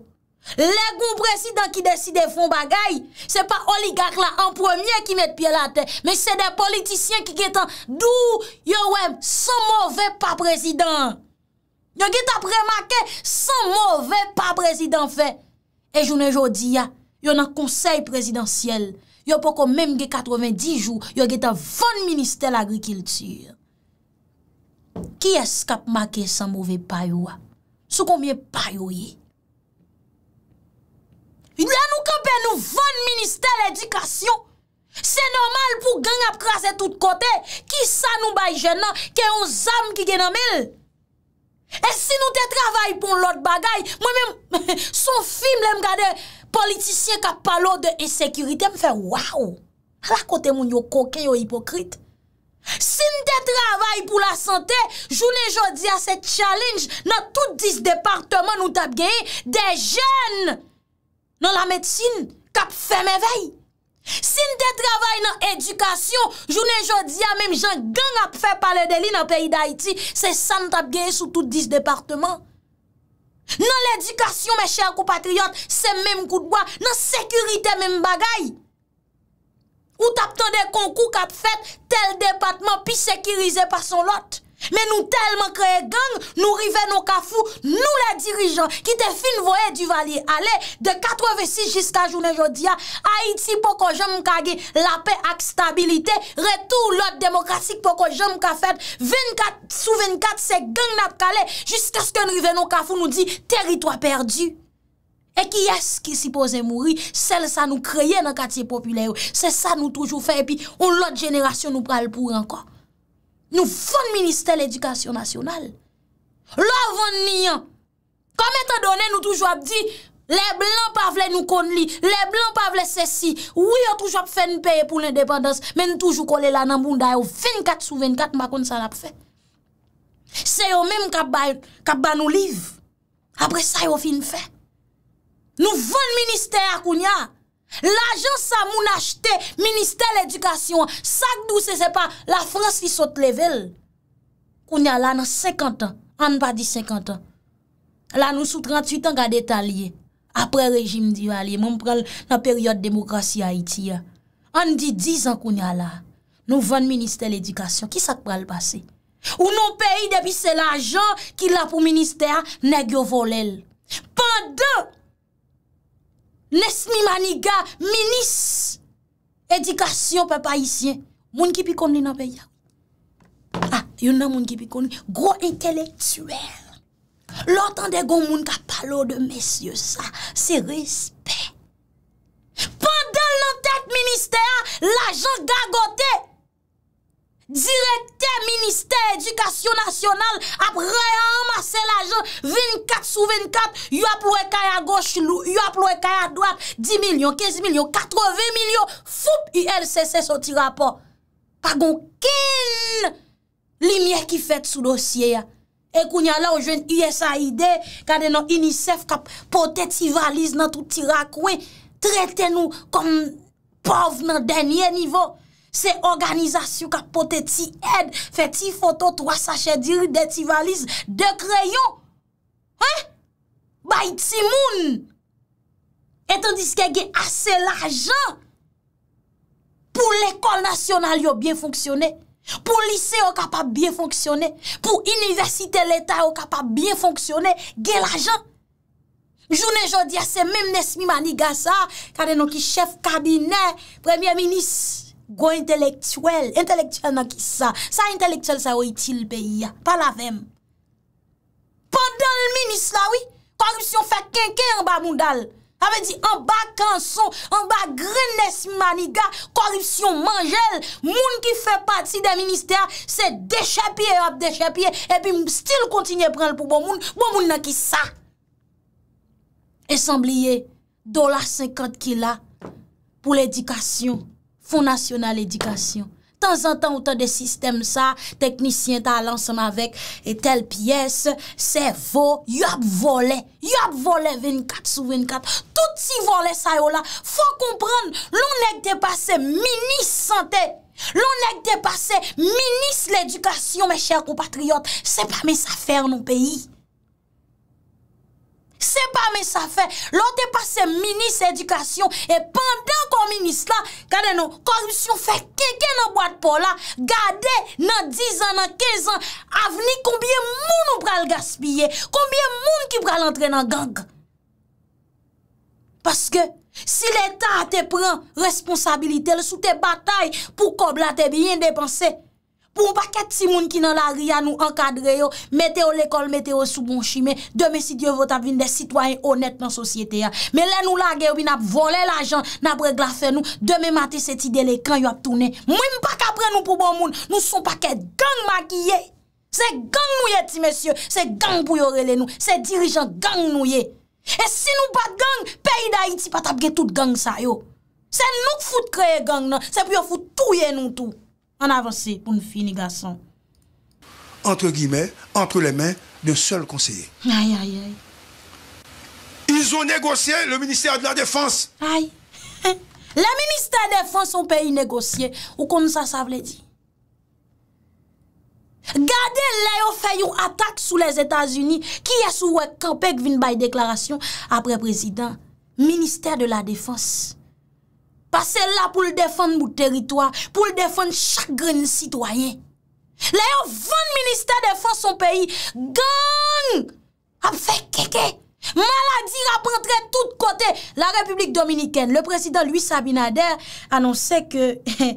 Speaker 1: Le goun presidant ki deside fon bagay, se pa oligak la an premier ki met piye la te. Men se de politisyen ki getan, dou yo wèm, son mowè pa presidant. Yo getan premake, son mowè pa presidant fe. E jounen joudiya, yo nan konsey presidansyel. yo pou kon menm ge 90 jou, yo ge ta von minister l'agrikiltur. Ki eskap makè san mouve payouwa? Sou kon mye payouye? Ya nou kapè nou von minister l'edikasyon! Se normal pou gang ap krasè tout kote, ki sa nou bay jenan ke yon zam ki gen amel? E si nou te travay pou l'ot bagay, mwen menm son film lèm kade... politisyen kap palo de esekurite m fe waw. A la kote moun yo koke, yo hipokrite. Sin te travay pou la sante, jounen jodi a se challenge nan tout dis departement nou tap geye de jen nan la medsine kap fe mevey. Sin te travay nan edukasyon, jounen jodi a menm jen gang ap fe pale deli nan peyi da iti se san tap geye sou tout dis departement. nan lèdikasyon mè chèk ou patriyot sèm mèm koutboan nan sekurite mèm bagay ou tap tan de konkou kap fèt tel depatman pi sekirize pa son lot Men nou telman kreye gang, nou rive nou kafou, nou la dirijan, ki te fin voye du vali ale, de 86 jiska jounen jodia, Haiti poko jom kage la pe ak stabilite, retou lot demokrasik poko jom kafet, 24 sou 24 se gang nap kale, jiska sken rive nou kafou nou di teritwa perdi. E ki yes ki si pose mouri, sel sa nou kreye nan katiye populeyo, se sa nou toujou fe, epi ou lot jeneration nou pral pou anka. Nou fon minister l'edikasyon nasyonal. Lo avon niyan. Kame te done nou toujwa ap di, le blan pa vle nou kon li, le blan pa vle se si. Ou yo toujwa ap fen peye pou l'independans, men toujwa kole lanan bunda yo 24 sou 24 makon san ap fe. Se yo menm ka ban oliv, apre sa yo fin fe. Nou fon minister akoun ya. La jan sa moun achete Ministè l'éducation Sak dou se se pa La frans li sot level Kounia la nan 50 an An pa di 50 an La nou sou 38 an gade talye Apre rejim di valye Moun pral nan peryote demokrasi Haiti An di 10 an kounia la Nou van Ministè l'éducation Ki sak pral pase Ou moun peyi depi se la jan Ki la pou Ministè a Nè gyo volel Pan de Nesmi Maniga, minis, edikasyon pa paisyen, moun ki pikon li nan pe ya. Ha, ah, yon nan moun ki pikon li. Gro entelektuel. Lortan de goun moun ka palo de mesye sa, se respet. Pendel nan tet ministera, lajan gagote. Direkte Ministè Edukasyon Nasyonal ap rayan an mase la jen, 24 sou 24, yu ap lou e kaya goch lou, yu ap lou e kaya doak, 10 milyon, 15 milyon, 80 milyon, foup, il sese se soti rapor. Pagoun, kin, li miye ki fet sou dosye ya. E kounyan la ou jwen USAID kade nan inisef kap poteti valiz nan touti rakwe, trete nou kom pov nan denye nivou. Se organizasyon ka pote ti ed, fe ti foto, 3 sachet diri, de ti valiz, de kreyon. He? Bay ti moun. Etan diske ge ase la jan. Pou l'ekol nasyonal yo bien fonksyonen. Pou lise yo ka pa bien fonksyonen. Pou inivesite l'Etat yo ka pa bien fonksyonen. Ge la jan. Jounen jodi ase, mem nesmi mani gasa, kade noki chef kabine, premier minis, Gwa intelektuel, intelektuel nan ki sa Sa intelektuel sa ou itil beya Palavem Pendan l minis la oui Korupsyon fe kenken an ba moun dal A be di an ba kanson An ba grenes maniga Korupsyon manjel Moun ki fe pati de minister Se dechepye, hop dechepye Epi stil kontinye prel pou bon moun Bon moun nan ki sa Esambliye Dolar 50 kila Pou l edikasyon Fon nasyonal edikasyon, tan zan tan ou tan de sistem sa, teknisyen ta lansan avek, e tel piyes, se vo, yo ap vo le, yo ap vo le 24 sou 24, tout si vo le sa yo la, fwa kompran, loun ek depase, minis sante, loun ek depase, minis l'edikasyon, me chèr ko patriot, se pa mes afer nou peyi. Se pa mè sa fè, lò te pase minis edikasyon e pandan kon minis la, gade nou korupsyon fè keke nan Gwadpola, gade nan 10 an, 15 an, avni konbyen moun nou pral gaspye, konbyen moun ki pral antre nan gang. Paske si l'Etat te pran responsabilite, le sou te batay pou kob la te biyen depanse, Poun pa ket ti moun ki nan la ria nou ankadre yo, meteo l'ekol, meteo soubon chime, deme si diyo vota vin de sitwayen honet nan sosyete ya. Me lè nou la geyo bi nap vole la jan, nap reglafe nou, deme mate se ti dele kan yo ap toune. Mwen pa kapre nou pou bon moun, nou son pa ket gang ma kiye. Se gang nou ye ti mesye, se gang pou yo rele nou, se dirijan gang nou ye. E si nou pa gang, peyi da iti patap gen tout gang sa yo. Se nou fout kreye gang nan, se pou yo fout touye nou tou. An avanse pou n fin ni gason.
Speaker 2: Entre guimè, entre les mains de seul conseiller.
Speaker 1: Ay, ay, ay.
Speaker 2: Ils ont négocié le ministère de la Défense.
Speaker 1: Ay, le ministère de la Défense ont payé négocié. Ou kon ça, ça voulait dire? Gardez l'ayant fait une attaque sous les Etats-Unis qui est sous le campèque d'une belle déclaration après président, ministère de la Défense. pa se la pou l defan mou teritwa, pou l defan chak gren sitwayen. Le yo van minister defan son peyi, gang, ap fe keke, maladi rap rentre tout kote la Republik Dominikene. Le presidant Louis Sabinader annonse ke,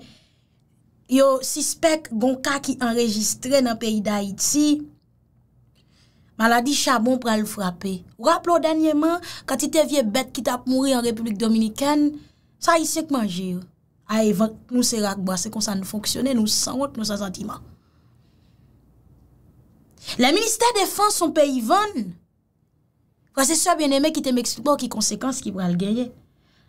Speaker 1: yo sispek gonka ki enregistre nan peyi da Iti, maladi chabon pral frape. Rapp lo denye man, kat ite vie bet ki tap mouri an Republik Dominikene, Sa yisek manjir, a evan nou se rakba, se kon sa nou fonksyonen, nou san wot nou sa santiman. La Ministèr Défense, son peyivon, kwa se soye bienemè, ki te mèksipo ki konsekans, ki pral genye,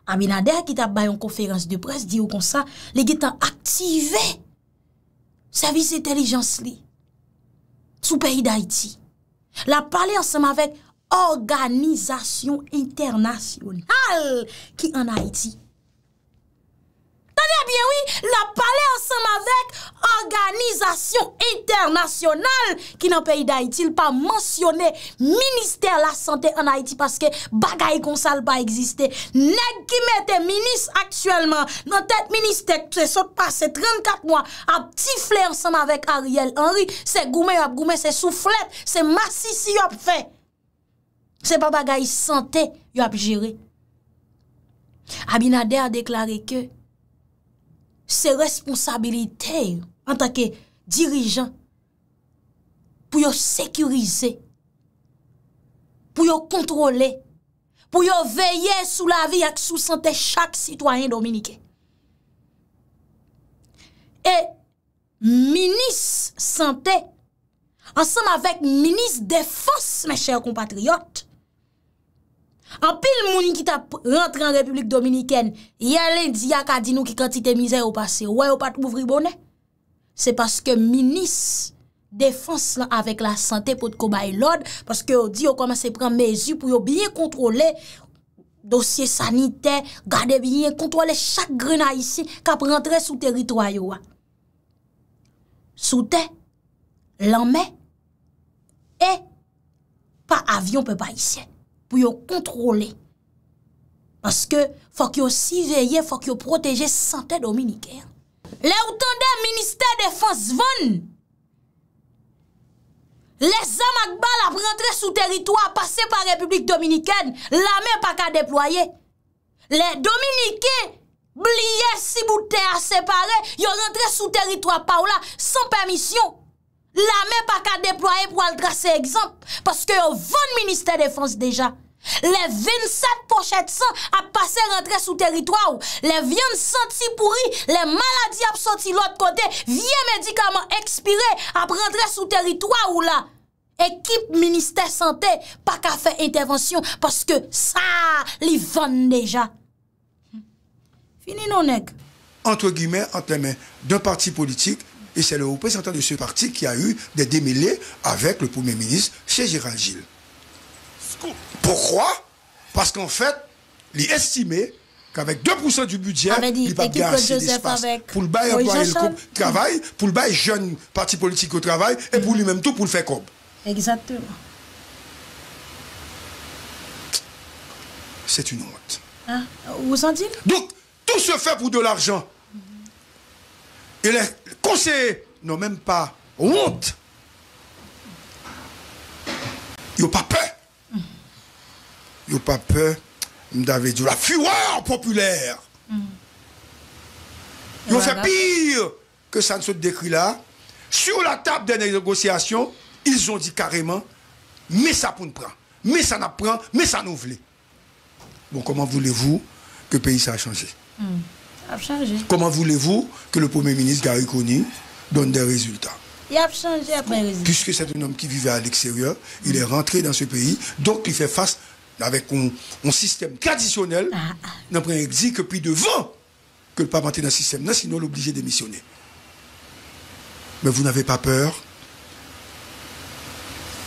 Speaker 1: a minader ki tap bayon konferans de pres, diyo kon sa, lege tan aktive, servis etelijans li, sou peyid Haiti. La pale ansenman vek, organizasyon internasyonal, ki an Haiti, Nanè a bien wè, la pale ansem avèk Organizasyon internasyonal Ki nan peyi d'Haïti Il pa monsyonè Ministè la santé an Haïti Paske bagay konsal pa eksiste Neg kime te minis aktuelman Nan tèt ministè Se sot passe 34 mwa A tifle ansem avèk Ariel Henry Se goumè yop goumè, se souflet Se masisi yop fe Se pa bagay santé Yop jere Abinade a deklare ke Se responsabilite en tanke dirijan pou yo sekurize, pou yo kontrole, pou yo veye sou la vi ak sou sante chak sitwanyen Dominike. E minis sante, ansanm avèk minis defos, mè chèr kompatriot, Anpil mouni ki ta rentre an Republik Dominiken, yelen diya ka di nou ki kantite mizè ou pase, wè ou pat mouvri bonè? Se paske minis defanse la avèk la sante pou tko bay lòd, paske di yo komanse pren mezi pou yo biye kontrole dosye sanite, gade biye kontrole chak grèna isi, ka prentre sou teritroy yo wè. Soute, lammè, e, pa avyon pe bay isiè. pou yo kontrole. Paske fòk yo si veye, fòk yo proteje sante Dominike. Le ou tande Ministè Défense von, le Zama Akbal ap rentre sou teritwa, pase pa Republik Dominikèd, la men pa ka deploye. Le Dominike, blie, si boutè a separe, yo rentre sou teritwa pa ou la, son permisyon. la men pa ka deploye pou al drase ekzamp, paske yon von minister defanse deja. Le 27 pochet san ap pase rentre sou teritwa ou, le vyen senti pouri, le maladi ap senti lout kote, vyen medikaman ekspire ap rentre sou teritwa ou la. Ekip minister sante pa ka fey intervensyon, paske sa li von deja. Fini nou nek.
Speaker 2: Antre gumen, antre men, d'un parti politik, Et c'est le représentant de ce parti qui a eu des démêlés avec le Premier ministre chez Gérald Gilles. Pourquoi Parce qu'en fait, il estimait qu'avec 2% du budget, ah, il va bien assez Pour le bail employé le travail, pour le bail jeune parti politique au travail, et pour lui-même tout, pour le faire comme. Exactement. C'est une honte. Vous hein? en dites Donc, tout se fait pour de l'argent. Et les, conseillers n'ont même pas honte. Ils n'ont pas peur. Ils n'ont pas peur, m'avait dit, la fureur populaire. Ils ont fait pire que ça ne se décrit là. Sur la table des négociations, ils ont dit carrément, mais ça pour ne prendre, mais ça n'apprend, prend, mais ça nous voulait. Bon, comment voulez-vous que le pays ça a changé hmm. Comment voulez-vous que le Premier ministre Gary donne des résultats
Speaker 1: il a changé après
Speaker 2: Puisque c'est un homme qui vivait à l'extérieur, il est rentré dans ce pays, donc il fait face avec un, système traditionnel. Ah, ah. dit que puis devant que le pas rentré dans le système, national sinon l'obliger de démissionner. Mais vous n'avez pas peur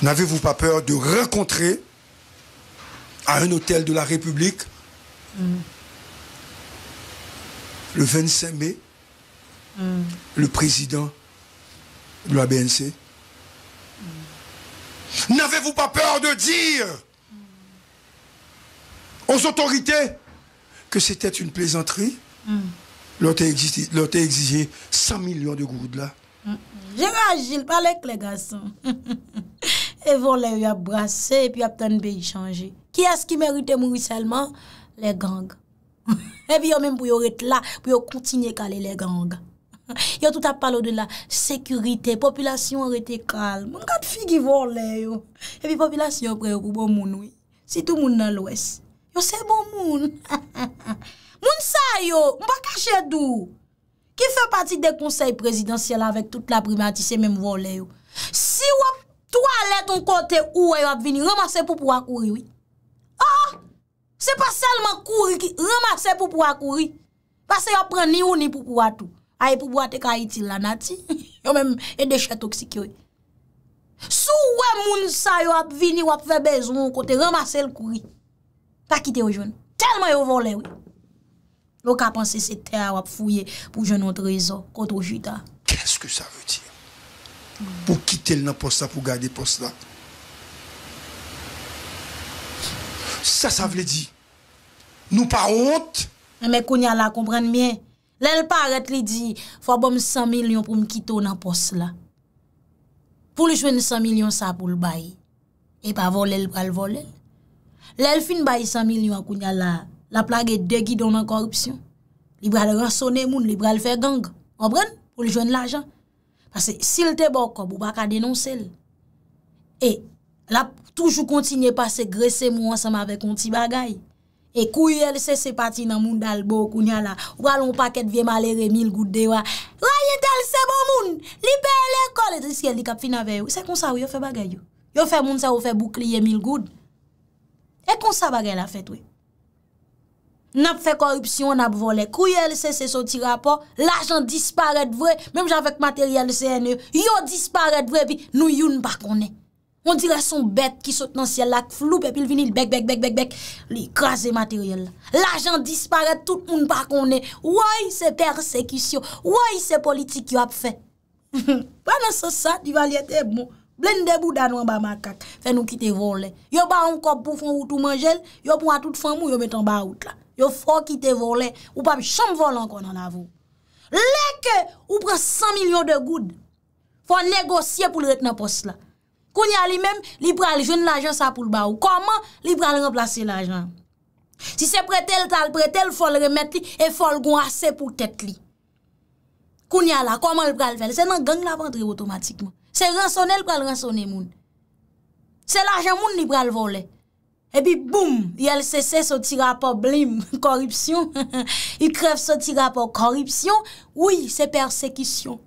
Speaker 2: N'avez-vous pas peur de rencontrer à un hôtel de la République hmm le 25 mai, le président de la BNC. N'avez-vous pas peur de dire aux autorités que c'était une plaisanterie
Speaker 1: mm.
Speaker 2: exigé 100 millions de gourdes là.
Speaker 1: Je Gilles, pas avec les garçons. et vont les a et puis après a pays changer. Qui est-ce qui mérite mourir seulement Les gangs. evi yo menm pou yo rete la pou yo koutinye kale le ganga. Yo tout ap palo de la sekurite, populasyon rete kal. Mwen kat fi ki volè yo. Evi populasyon preyo pou bon moun wè. Si tout moun nan lwes. Yo se bon moun. Moun sa yo, mwen pa kache dou. Ki fe pati de konsey prezidansyel avèk tout la primati se menm volè yo. Si wop, to alè ton kote ou wè yo ap vini, yo mase pou pou ak ouri wè. Oh ah! oh! Se pa selman kouri ki remase pou pouwa kouri. Pase yo pren ni ou ni pou pouwa tou. Aye pou pouwa te ka iti lanati. Yo menm e deche toksik yo. E. Sou we moun sa yo ap vini wap fe bezon kote remase l kouri. Pa kite yo joun. Telman yo vole woy. Lo ka panse se te a wap fouye pou joun ontrezo kote o juda.
Speaker 2: Kè s ke sa vè ti? Po kite l nan posta pou gade posta.
Speaker 1: Sa sa vle di. Nou pa honte. Mwen non, kounya la kompren mwen. Lèl pa arret li di. Fwa bom 100 milyon pou mkito nan pos la. Pou li jwen 100 milyon sa pou l bayi. E pa vol lèl pral vol lèl. Lèl fin bayi 100 milyon kounya la. La plag et degi don nan korupsyon. Li pral rasonen moun. Li pral fè gang. Mwen pren pou li jwen l ajan. Pase sil te bokou. Bou baka denonsel. E. E. la pou toujou kontinye pa se gresse moun ansem ave konti bagay. E kou yon lese se pati nan moun dalbo kounya la, wala ou paket vye malere mil gout dewa, raye tel se bon moun, lipe lè kol et riske li kap fin ave yo. Se kon sa wou yo fe bagay yo? Yo fe moun se wou fe boukliye mil gout? E kon sa bagay la fet we? Nap fe korupsyon, nap vole, kou yon lese se soti rapor, la jan dispare dvwe, mèm jan vek materyal de CNE, yo dispare dvwe pi nou yon pa konen. Mon dire son bet ki sote nan siel lak, floupe epil vinil, bek, bek, bek, bek, bek. Li krasi materyel la. L'ajan dispare, tout moun pa konen. Woy se persekisyon, woy se politik yo ap fe. Panan se sa, di valyete bon. Blen debou dan wan ba makak, fe nou kite volen. Yo ba an kop pou foun wout ou manjel, yo pou atout foun moun yo metan ba wout la. Yo fò kite volen, ou pa chanm volen konan avou. Lè ke ou pre 100 milyon de goud, fò negosye pou lret nan pos la. Kounya li men, li pral joun l'ajan sa pou l'ba ou. Koman li pral remplase l'ajan? Si se prete l tal, prete l fol remet li, e fol goun ase pou ket li. Kounya la, koman li pral vel? Se nan gen l'apandri otomatikman. Se ransone l pral ransone moun. Se l'ajan moun li pral vole. E bi boum, yal sese so ti rapor blim, koripsyon. Y krev so ti rapor koripsyon. Ouye, se persekisyon.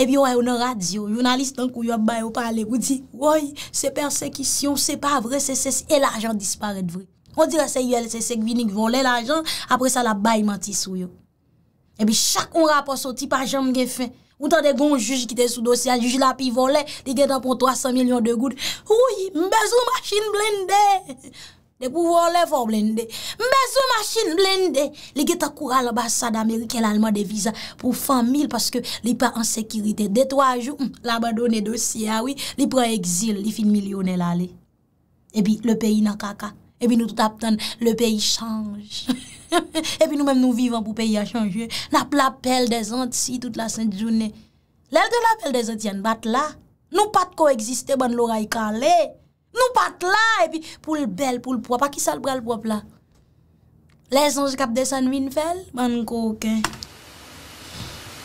Speaker 1: E bi wè yon nan radyo, jounalist tan kou yon bayo pale, wou di, wè, se persekisyon, se pa vre, se se se, e l'ajan dispare de vre. On dire se yon lese se kvinik vwole l'ajan, apre sa la bayi manti sou yon. E bi chak ou rapor so tip ajam gen fin. Ou tan de bon juj ki te sou dosya, juj la pi vwole, di gen tan pon 300 milyon de gout. Ou yi, mbezo machin blende! De pou vòlè fò blende. Mbe sou machin blende. Li geta koural basa d'Amerike l'alman devisa pou famil paske li pa an sekirite. De twa jou, hmm, l'abadone dosye, awi. Ah li pre exil, li fin milyonel a li. E pi, le peyi nan kaka. E pi nou tout ap ton, le peyi chanj. E pi nou men nou vivan pou peyi a chanj. Nap la pel de zant si tout la sènt jounè. Lèl de la pel de zant yen bat la, nou pat ko eksiste ban lora y kan lè. Nou pat la epi pou l bel, pou l po, pa ki sal bral po bla. Le zanj kap desan min fel, ban kouke.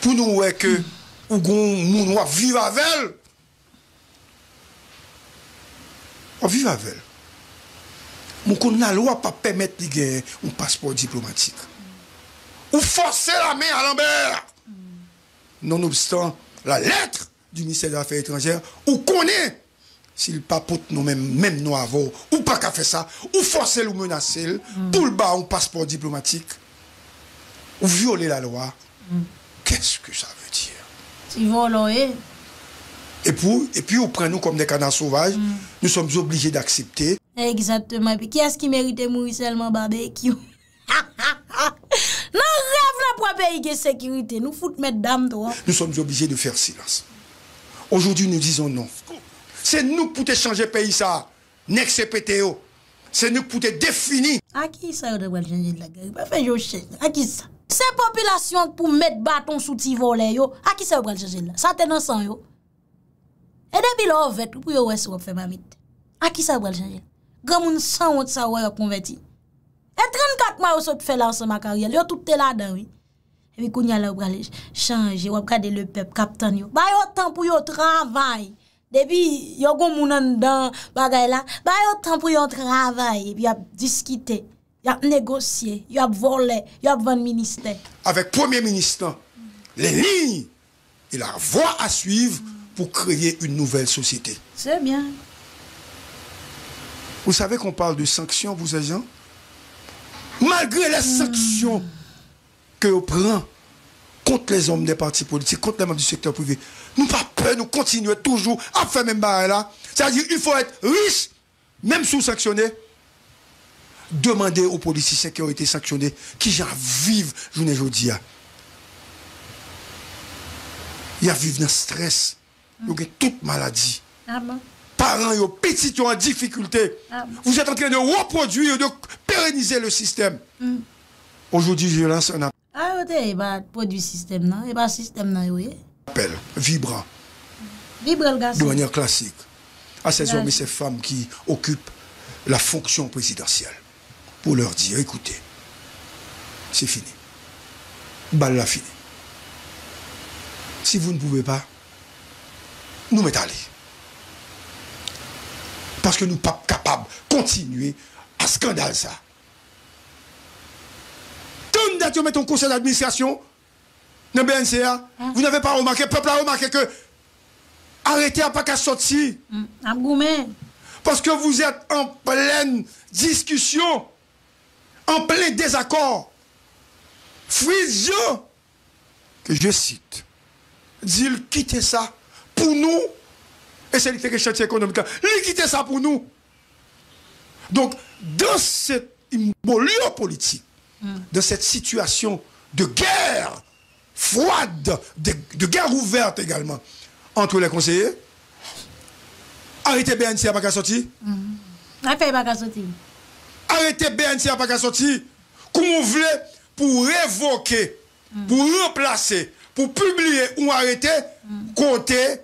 Speaker 2: Pou nou weke, ou goun moun wap viva vel. Ou viva vel. Moun kon nan l wap pa pemet pli gen yon pasport diplomatik. Ou fose la men alanber. Mm. Non obstan, la letre di misel da afey etranjer ou konen. s'il papote nous-mêmes, même nous avons, ou pas qu'à faire ça, ou forcer ou menacer, mm. pour le bas un passeport diplomatique, ou violer la loi, mm. qu'est-ce que ça veut dire Ils et puis, et puis, on prend nous comme des canards sauvages, mm. nous sommes obligés d'accepter.
Speaker 1: Exactement. Et puis, qui est-ce qui méritait mourir seulement barbecue Non, rêve la pour pays de sécurité. Nous foutons, mesdames, toi.
Speaker 2: Nous sommes obligés de faire silence. Aujourd'hui, nous disons non. Se nou poute chanje peyi sa, nek se pete yo. Se nou poute defini.
Speaker 1: Aki sa yo de bral chanje la, gari? Mwen fè yo chanje. Aki sa? Se populasyon pou met baton souti vole yo, aki sa yo bral chanje la? Sa tenan san yo? E debi la ou vet, pou yo wè se wèp fè mamit. Aki sa yo bral chanje la? Gwè moun san wèp sa wèp kon veti. E 34 may wèp sot fè la wèp sa makar yèl, yo toutè la dan wè. E wè koun ya la bral chanje, wèp kade le pep, kapten yo. Bayo tan pou yo travay. y'a yo des gens dan bagay la, ba yo pour y travailler, travay, y y négocié, discuter, y a négocier, y voler, voler, y le
Speaker 2: premier ministre, les lignes et la voie à suivre pour créer une nouvelle société. C'est bien. Vous savez qu'on parle de sanctions, vous agents Malgré les sanctions que vous prenez contre les hommes des partis politiques, contre les membres du secteur privé, Nou pa pe, nou kontinue toujou ap fe men barre la. Se a di, yon fo et ris, menm sou saksyone. Demande ou polisi seke ou ete saksyone, ki jan vive jounen jodi ya. Ya vive nan stres, yon mm. gen tout maladi. Ah bon? Paran yon, petit yon an difikulte. Ah bon? Vou jaten kene woproduye, yon perenize le sistem. Ojo di, jounen san ap.
Speaker 1: A, yon te, yon pa produye sistem nan, yon pa sistem nan yon e. vibrant. De manière
Speaker 2: classique. À ces hommes et ces femmes qui occupent la fonction présidentielle pour leur dire écoutez, c'est fini. Balle la fini. Si vous ne pouvez pas, nous mettons aller. Parce que nous ne sommes pas capables de continuer à scandale ça. mettre mettons conseil d'administration, dans hein? Vous n'avez pas remarqué, le peuple a remarqué que arrêtez à pas qu'à sortir. Mm. Parce que vous êtes en pleine discussion, en plein désaccord. Frisio, que je cite, dit quittez ça pour nous. Et c'est le économique. Il quittez ça pour nous. Donc, dans cette imbroglio politique, mm. dans cette situation de guerre froide, de, guerre ouverte également, entre les conseillers. Arrêtez BNC à pas sorti. Mm. Arrêtez BNC à pas sorti. Qu'on voulait pour révoquer, mm. pour remplacer, pour publier ou arrêter, mm. compter,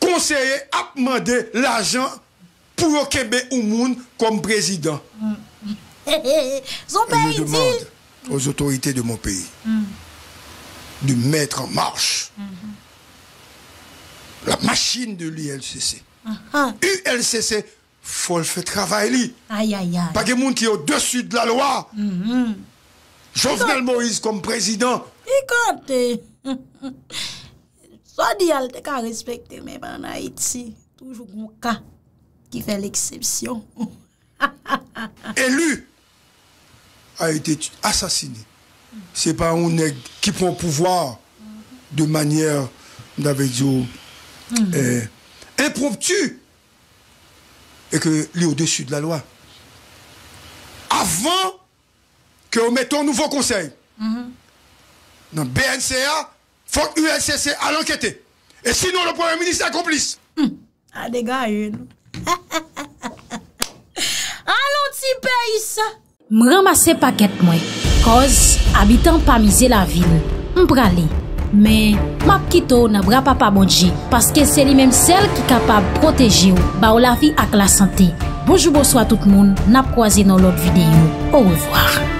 Speaker 2: conseiller, demander l'argent pour Québec ou monde comme président.
Speaker 1: Je
Speaker 2: aux autorités de mon pays de mettre en marche la machine de l'ULCC. Uh uh-huh. il ULCC, faut le faire travailler. Pas que monde qui est au-dessus de la loi. Mm-hmm. Jovenel Moïse comme président.
Speaker 1: Il compte. Soit dit, elle qu'à respecter, mais en Haïti, toujours mon
Speaker 2: cas qui fait l'exception. Élu a été assassiné. Se pa ou ne ki pon pouvoir de manyer d'avek yo impromptu e ke li ou desu de la loi. Avant ke ou mette ou nouvo konsey. Nan BNCA fok UNCC a l'ankete. E sinon le premier ministre akomplisse.
Speaker 1: A dega yon. A lonti pe yisa. A lonti pe yisa. M ramase paket mwen. Koz, abitan pa mize la vil. M prale. Men, map kito nan bra papa modji. Paske se li menm sel ki kapab proteji ou. Ba ou la vi ak la sante. Bojoubo swa tout moun. Nap kwa zi nan lot
Speaker 2: videyo. Ou revoar.